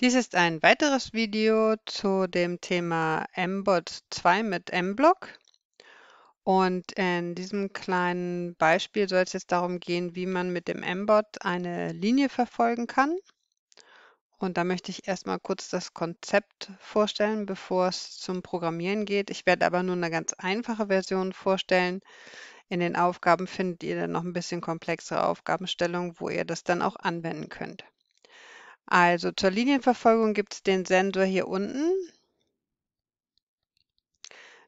Dies ist ein weiteres Video zu dem Thema MBOT 2 mit MBlock. Und in diesem kleinen Beispiel soll es jetzt darum gehen, wie man mit dem MBOT eine Linie verfolgen kann. Und da möchte ich erstmal kurz das Konzept vorstellen, bevor es zum Programmieren geht. Ich werde aber nur eine ganz einfache Version vorstellen. In den Aufgaben findet ihr dann noch ein bisschen komplexere Aufgabenstellungen, wo ihr das dann auch anwenden könnt. Also zur Linienverfolgung gibt es den Sensor hier unten.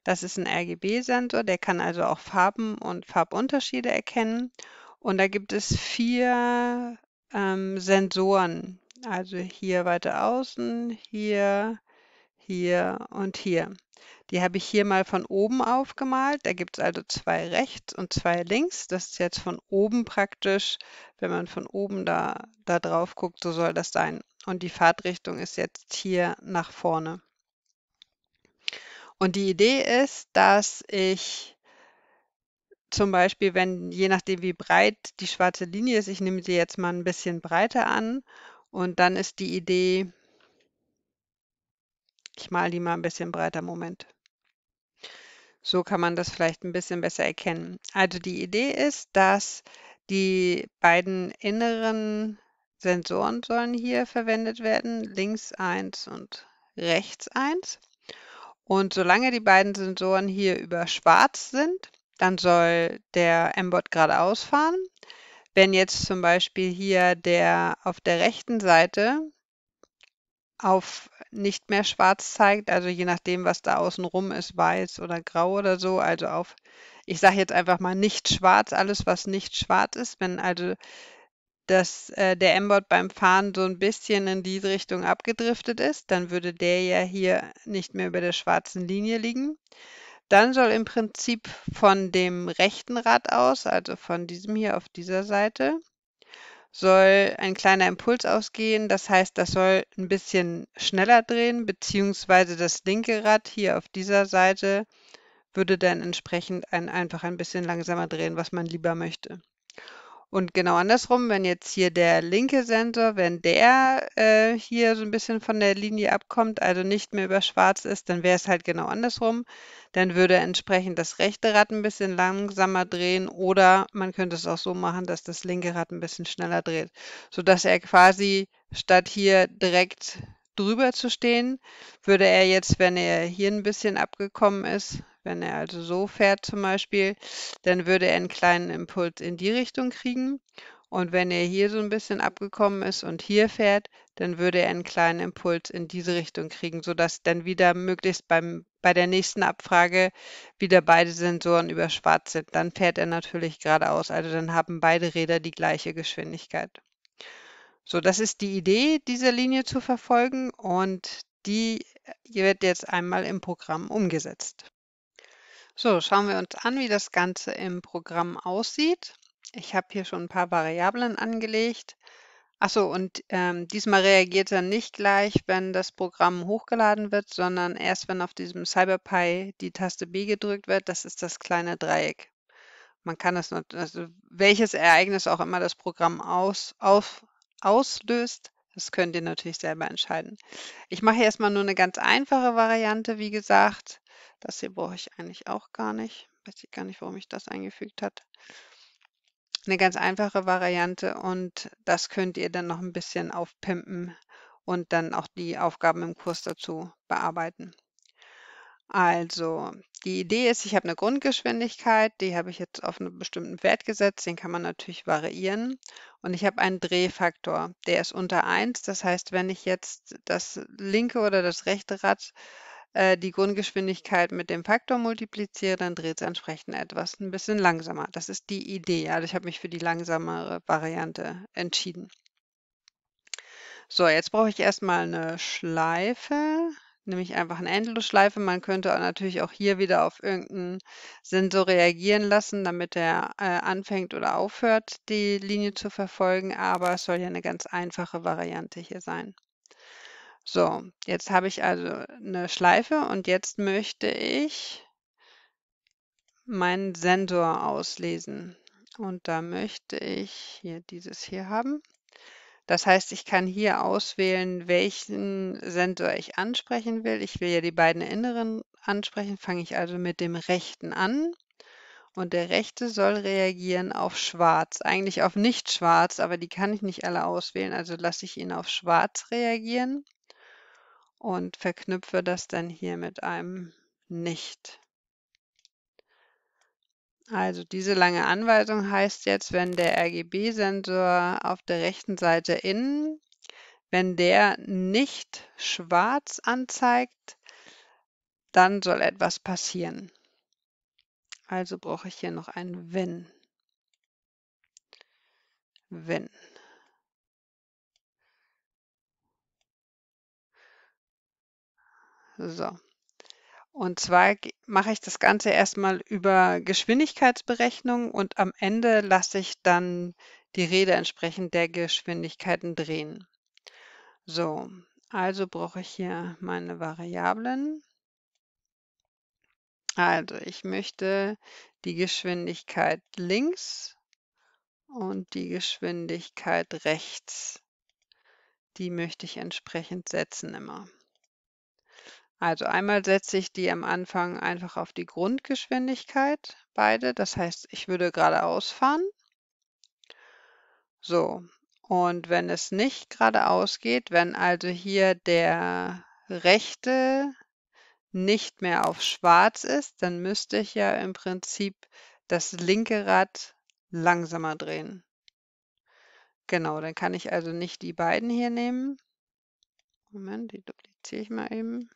Das ist ein RGB-Sensor, der kann also auch Farben und Farbunterschiede erkennen. Und da gibt es vier ähm, Sensoren. Also hier weiter außen, hier hier und hier. Die habe ich hier mal von oben aufgemalt. Da gibt es also zwei rechts und zwei links. Das ist jetzt von oben praktisch. Wenn man von oben da, da drauf guckt, so soll das sein. Und die Fahrtrichtung ist jetzt hier nach vorne. Und die Idee ist, dass ich zum Beispiel, wenn je nachdem wie breit die schwarze Linie ist, ich nehme sie jetzt mal ein bisschen breiter an und dann ist die Idee, ich male die mal ein bisschen breiter, Moment. So kann man das vielleicht ein bisschen besser erkennen. Also die Idee ist, dass die beiden inneren Sensoren sollen hier verwendet werden, links 1 und rechts 1. Und solange die beiden Sensoren hier über schwarz sind, dann soll der M-Bot geradeaus fahren. Wenn jetzt zum Beispiel hier der auf der rechten Seite auf nicht mehr schwarz zeigt, also je nachdem, was da außen rum ist, weiß oder grau oder so, also auf, ich sage jetzt einfach mal nicht schwarz, alles was nicht schwarz ist, wenn also dass äh, der M-Bot beim Fahren so ein bisschen in diese Richtung abgedriftet ist, dann würde der ja hier nicht mehr über der schwarzen Linie liegen. Dann soll im Prinzip von dem rechten Rad aus, also von diesem hier auf dieser Seite, soll ein kleiner Impuls ausgehen. Das heißt, das soll ein bisschen schneller drehen, beziehungsweise das linke Rad hier auf dieser Seite würde dann entsprechend ein, einfach ein bisschen langsamer drehen, was man lieber möchte. Und genau andersrum, wenn jetzt hier der linke Sensor, wenn der äh, hier so ein bisschen von der Linie abkommt, also nicht mehr über schwarz ist, dann wäre es halt genau andersrum. Dann würde entsprechend das rechte Rad ein bisschen langsamer drehen oder man könnte es auch so machen, dass das linke Rad ein bisschen schneller dreht, sodass er quasi statt hier direkt drüber zu stehen, würde er jetzt, wenn er hier ein bisschen abgekommen ist, wenn er also so fährt zum Beispiel, dann würde er einen kleinen Impuls in die Richtung kriegen. Und wenn er hier so ein bisschen abgekommen ist und hier fährt, dann würde er einen kleinen Impuls in diese Richtung kriegen, sodass dann wieder möglichst beim, bei der nächsten Abfrage wieder beide Sensoren überschwarz sind. Dann fährt er natürlich geradeaus, also dann haben beide Räder die gleiche Geschwindigkeit. So, das ist die Idee, diese Linie zu verfolgen und die wird jetzt einmal im Programm umgesetzt. So, schauen wir uns an, wie das Ganze im Programm aussieht. Ich habe hier schon ein paar Variablen angelegt. Achso, und ähm, diesmal reagiert er nicht gleich, wenn das Programm hochgeladen wird, sondern erst, wenn auf diesem CyberPy die Taste B gedrückt wird. Das ist das kleine Dreieck. Man kann das, not, also welches Ereignis auch immer das Programm aus, auf, auslöst, das könnt ihr natürlich selber entscheiden. Ich mache erstmal nur eine ganz einfache Variante, wie gesagt. Das hier brauche ich eigentlich auch gar nicht. Weiß ich gar nicht, warum ich das eingefügt hat. Eine ganz einfache Variante und das könnt ihr dann noch ein bisschen aufpimpen und dann auch die Aufgaben im Kurs dazu bearbeiten. Also, die Idee ist, ich habe eine Grundgeschwindigkeit, die habe ich jetzt auf einen bestimmten Wert gesetzt, den kann man natürlich variieren. Und ich habe einen Drehfaktor, der ist unter 1. Das heißt, wenn ich jetzt das linke oder das rechte Rad äh, die Grundgeschwindigkeit mit dem Faktor multipliziere, dann dreht es entsprechend etwas ein bisschen langsamer. Das ist die Idee. Also ich habe mich für die langsamere Variante entschieden. So, jetzt brauche ich erstmal eine Schleife nämlich einfach eine Endlosschleife. Man könnte natürlich auch hier wieder auf irgendeinen Sensor reagieren lassen, damit er äh, anfängt oder aufhört, die Linie zu verfolgen. Aber es soll ja eine ganz einfache Variante hier sein. So, jetzt habe ich also eine Schleife und jetzt möchte ich meinen Sensor auslesen. Und da möchte ich hier dieses hier haben. Das heißt, ich kann hier auswählen, welchen Sensor ich ansprechen will. Ich will ja die beiden inneren ansprechen, fange ich also mit dem rechten an. Und der rechte soll reagieren auf schwarz, eigentlich auf nicht schwarz, aber die kann ich nicht alle auswählen, also lasse ich ihn auf schwarz reagieren und verknüpfe das dann hier mit einem nicht. Also diese lange Anweisung heißt jetzt, wenn der RGB-Sensor auf der rechten Seite innen, wenn der nicht schwarz anzeigt, dann soll etwas passieren. Also brauche ich hier noch ein Wenn. Wenn. So. Und zwar mache ich das Ganze erstmal über Geschwindigkeitsberechnung und am Ende lasse ich dann die Rede entsprechend der Geschwindigkeiten drehen. So, also brauche ich hier meine Variablen. Also ich möchte die Geschwindigkeit links und die Geschwindigkeit rechts. Die möchte ich entsprechend setzen immer. Also einmal setze ich die am Anfang einfach auf die Grundgeschwindigkeit, beide. Das heißt, ich würde geradeaus fahren. So, und wenn es nicht geradeaus geht, wenn also hier der rechte nicht mehr auf schwarz ist, dann müsste ich ja im Prinzip das linke Rad langsamer drehen. Genau, dann kann ich also nicht die beiden hier nehmen. Moment, die dupliziere ich mal eben.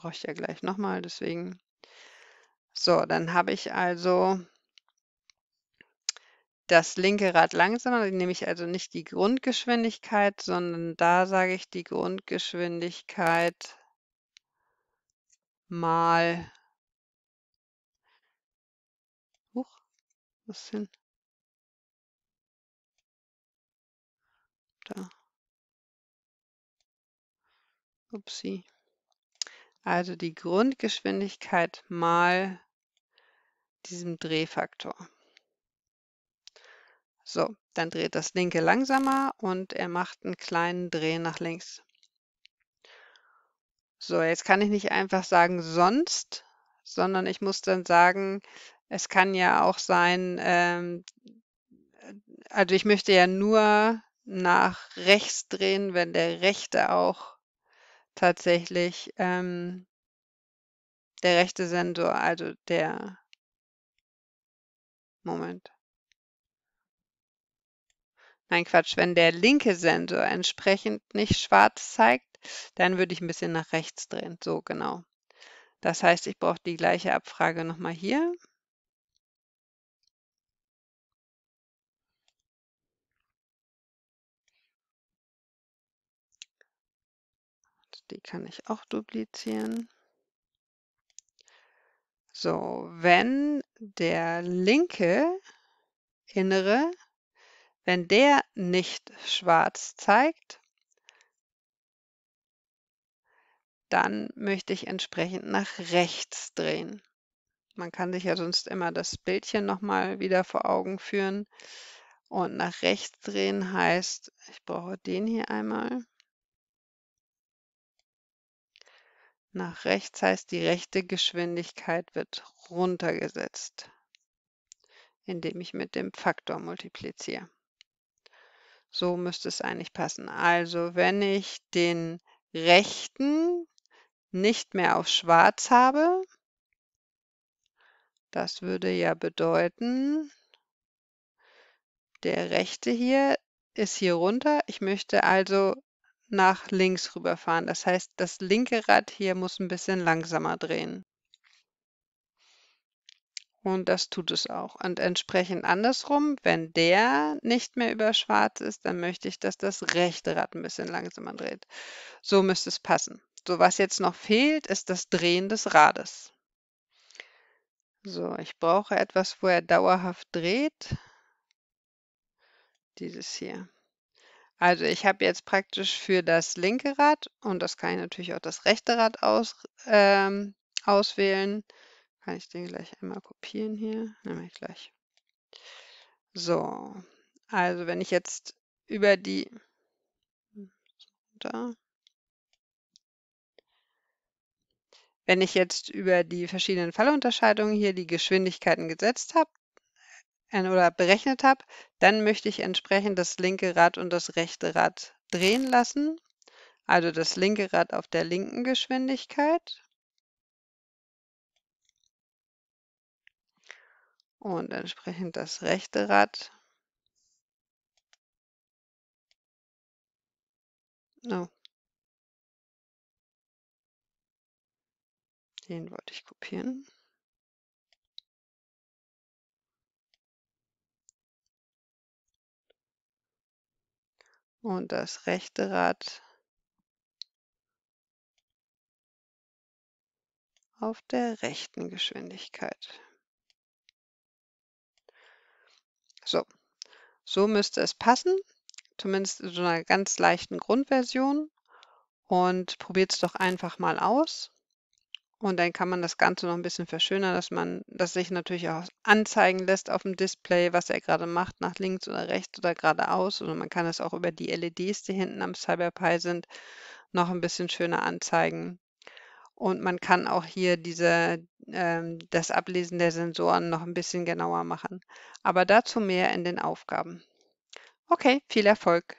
brauche ich ja gleich nochmal, deswegen. So, dann habe ich also das linke Rad langsamer, dann nehme ich also nicht die Grundgeschwindigkeit, sondern da sage ich die Grundgeschwindigkeit mal Huch, was ist denn? Da. Upsi. Also die Grundgeschwindigkeit mal diesem Drehfaktor. So, dann dreht das linke langsamer und er macht einen kleinen Dreh nach links. So, jetzt kann ich nicht einfach sagen sonst, sondern ich muss dann sagen, es kann ja auch sein, ähm, also ich möchte ja nur nach rechts drehen, wenn der rechte auch tatsächlich, ähm, der rechte Sensor, also der Moment. Nein, Quatsch, wenn der linke Sensor entsprechend nicht schwarz zeigt, dann würde ich ein bisschen nach rechts drehen. So, genau. Das heißt, ich brauche die gleiche Abfrage nochmal hier. Die kann ich auch duplizieren. So, wenn der linke innere, wenn der nicht schwarz zeigt, dann möchte ich entsprechend nach rechts drehen. Man kann sich ja sonst immer das Bildchen nochmal wieder vor Augen führen. Und nach rechts drehen heißt, ich brauche den hier einmal. Nach rechts heißt, die rechte Geschwindigkeit wird runtergesetzt, indem ich mit dem Faktor multipliziere. So müsste es eigentlich passen. Also wenn ich den rechten nicht mehr auf schwarz habe, das würde ja bedeuten, der rechte hier ist hier runter. Ich möchte also nach links rüberfahren. Das heißt, das linke Rad hier muss ein bisschen langsamer drehen. Und das tut es auch. Und entsprechend andersrum, wenn der nicht mehr über schwarz ist, dann möchte ich, dass das rechte Rad ein bisschen langsamer dreht. So müsste es passen. So, was jetzt noch fehlt, ist das Drehen des Rades. So, ich brauche etwas, wo er dauerhaft dreht. Dieses hier. Also ich habe jetzt praktisch für das linke Rad und das kann ich natürlich auch das rechte Rad aus, ähm, auswählen. Kann ich den gleich einmal kopieren hier? Nehme ich gleich. So, also wenn ich jetzt über die hm, da, wenn ich jetzt über die verschiedenen Fallunterscheidungen hier die Geschwindigkeiten gesetzt habe, oder berechnet habe, dann möchte ich entsprechend das linke Rad und das rechte Rad drehen lassen. Also das linke Rad auf der linken Geschwindigkeit. Und entsprechend das rechte Rad. No. Den wollte ich kopieren. und das rechte Rad auf der rechten Geschwindigkeit. So, so müsste es passen, zumindest in so einer ganz leichten Grundversion. Und probiert es doch einfach mal aus. Und dann kann man das Ganze noch ein bisschen verschönern, dass man dass sich natürlich auch anzeigen lässt auf dem Display, was er gerade macht, nach links oder rechts oder geradeaus. Oder man kann das auch über die LEDs, die hinten am Cyber sind, noch ein bisschen schöner anzeigen. Und man kann auch hier diese ähm, das Ablesen der Sensoren noch ein bisschen genauer machen. Aber dazu mehr in den Aufgaben. Okay, viel Erfolg.